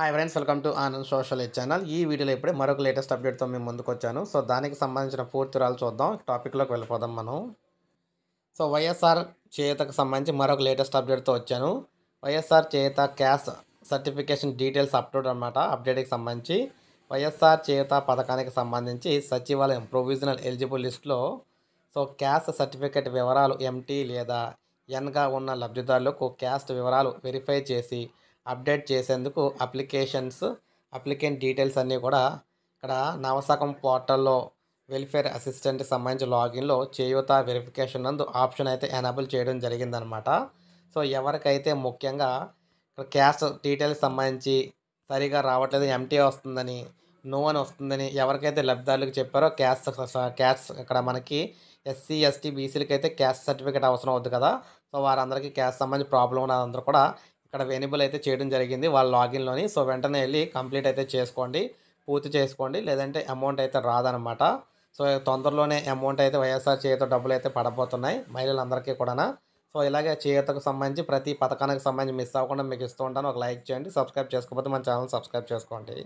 hi friends welcome to Anand social channel ఈ వీడియోలో ఇప్పుడే మరొక లేటెస్ట్ అప్డేట్తో మేము ముందుకు వచ్చాను సో దానికి సంబంధించిన పూర్తిరాలు చూద్దాం టాపిక్లోకి వెళ్ళిపోదాం మనం సో వైఎస్ఆర్ చేతకు సంబంధించి మరొక లేటెస్ట్ అప్డేట్తో వచ్చాను వైఎస్ఆర్ చేత క్యాస్ట్ సర్టిఫికేషన్ డీటెయిల్స్ అప్డేట్ అనమాట అప్డేట్కి సంబంధించి వైఎస్ఆర్ చేత పథకానికి సంబంధించి సచివాలయం ప్రొవిజనల్ ఎలిజిబుల్ లిస్ట్లో సో క్యాస్ట్ సర్టిఫికేట్ వివరాలు ఎంటీ లేదా ఎన్గా ఉన్న లబ్ధిదారులకు క్యాస్ట్ వివరాలు వెరిఫై చేసి అప్డేట్ చేసేందుకు అప్లికేషన్స్ అప్లికెంట్ డీటెయిల్స్ అన్నీ కూడా ఇక్కడ నవసకం పోర్టల్లో వెల్ఫేర్ అసిస్టెంట్కి సంబంధించి లాగిన్లో చేయూత వెరిఫికేషన్ నందు ఆప్షన్ అయితే ఎనబుల్ చేయడం జరిగిందనమాట సో ఎవరికైతే ముఖ్యంగా ఇక్కడ క్యాస్ట్ డీటెయిల్స్ సంబంధించి సరిగా రావట్లేదు ఎంటీ వస్తుందని నో అని వస్తుందని ఎవరికైతే లబ్ధిదారులకు చెప్పారో క్యాస్ట్ క్యాస్ట్ ఇక్కడ మనకి ఎస్సీ ఎస్టీ బీసీలకి అయితే క్యాస్ట్ సర్టిఫికేట్ అవసరం అవుతుంది కదా సో వారందరికీ క్యాస్ట్ సంబంధించి ప్రాబ్లం ఉన్నదందరూ కూడా ఇక్కడ వెనిబుల్ అయితే చేయడం జరిగింది వాళ్ళ లాగిన్లోని సో వెంటనే వెళ్ళి కంప్లీట్ అయితే చేసుకోండి పూర్తి చేసుకోండి లేదంటే అమౌంట్ అయితే రాదనమాట సో తొందరలోనే అమౌంట్ అయితే వైఎస్ఆర్ చేత డబ్బులు అయితే పడబోతున్నాయి మహిళలందరికీ కూడా సో ఇలాగే చేతకు సంబంధించి ప్రతి పథకానికి సంబంధించి మిస్ అవ్వకుండా మీకు ఇస్తూ ఉంటాను ఒక లైక్ చేయండి సబ్స్క్రైబ్ చేసుకోకపోతే మన ఛానల్ సబ్స్క్రైబ్ చేసుకోండి